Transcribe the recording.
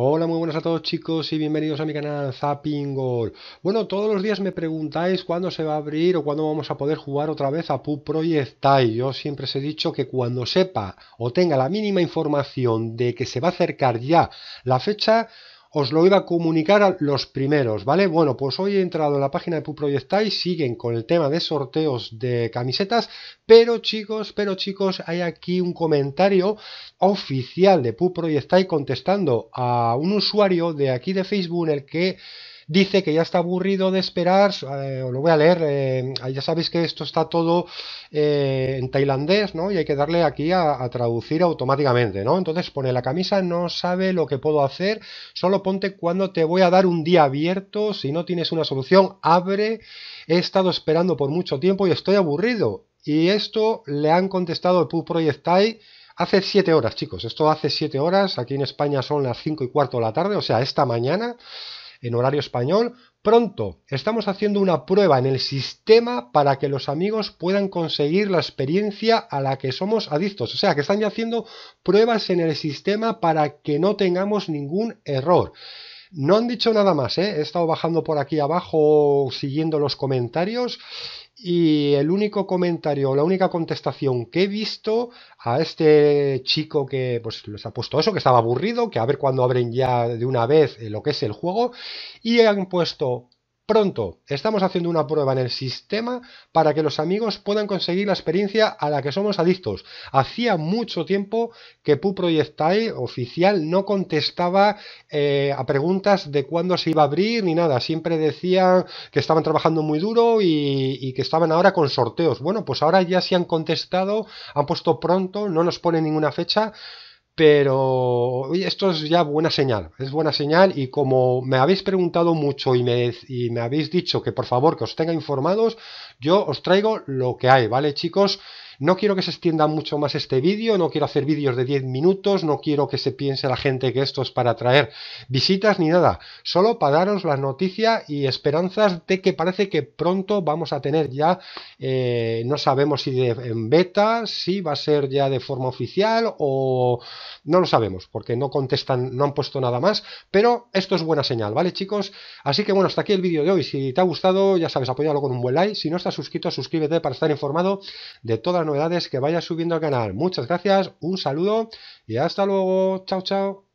Hola, muy buenas a todos chicos y bienvenidos a mi canal Zappingol. Bueno, todos los días me preguntáis cuándo se va a abrir o cuándo vamos a poder jugar otra vez a Pub Projectile. Yo siempre os he dicho que cuando sepa o tenga la mínima información de que se va a acercar ya la fecha, os lo iba a comunicar a los primeros, ¿vale? Bueno, pues hoy he entrado en la página de y siguen con el tema de sorteos de camisetas, pero chicos, pero chicos, hay aquí un comentario oficial de y contestando a un usuario de aquí de Facebook el que dice que ya está aburrido de esperar, eh, lo voy a leer, eh, ah, ya sabéis que esto está todo eh, en tailandés, ¿no? Y hay que darle aquí a, traducir automáticamente, ¿no? Entonces pone la camisa, no sabe lo que puedo hacer, solo ponte cuando te voy a dar un día abierto, si no tienes una solución, abre, he estado esperando por mucho tiempo y estoy aburrido. Y esto le han contestado el Pub Thai Hace siete horas, chicos. Esto hace siete horas. Aquí en España son las cinco y cuarto de la tarde, o sea, esta mañana en horario español. Pronto estamos haciendo una prueba en el sistema para que los amigos puedan conseguir la experiencia a la que somos adictos. O sea, que están ya haciendo pruebas en el sistema para que no tengamos ningún error. No han dicho nada más, ¿eh? he estado bajando por aquí abajo siguiendo los comentarios y el único comentario, la única contestación que he visto a este chico que pues les ha puesto eso, que estaba aburrido, que a ver cuándo abren ya de una vez eh, lo que es el juego, y han puesto Pronto, estamos haciendo una prueba en el sistema para que los amigos puedan conseguir la experiencia a la que somos adictos. Hacía mucho tiempo que Pu oficial no contestaba eh, a preguntas de cuándo se iba a abrir ni nada. Siempre decían que estaban trabajando muy duro y, y que estaban ahora con sorteos. Bueno, pues ahora ya se han contestado, han puesto pronto, no nos pone ninguna fecha pero esto es ya buena señal, es buena señal y como me habéis preguntado mucho y me, y me habéis dicho que por favor que os tenga informados, yo os traigo lo que hay, ¿vale chicos? No quiero que se extienda mucho más este vídeo, no quiero hacer vídeos de 10 minutos, no quiero que se piense la gente que esto es para traer visitas ni nada, solo para daros la noticia y esperanzas de que parece que pronto vamos a tener ya, eh, no sabemos si en beta, si va a ser ya de forma oficial o no lo sabemos, porque no contestan, no han puesto nada más, pero esto es buena señal, ¿vale chicos? Así que bueno, hasta aquí el vídeo de hoy, si te ha gustado ya sabes, apóyalo con un buen like, si no estás suscrito, suscríbete para estar informado de todas las novedades que vaya subiendo al canal. Muchas gracias, un saludo y hasta luego. Chao, chao.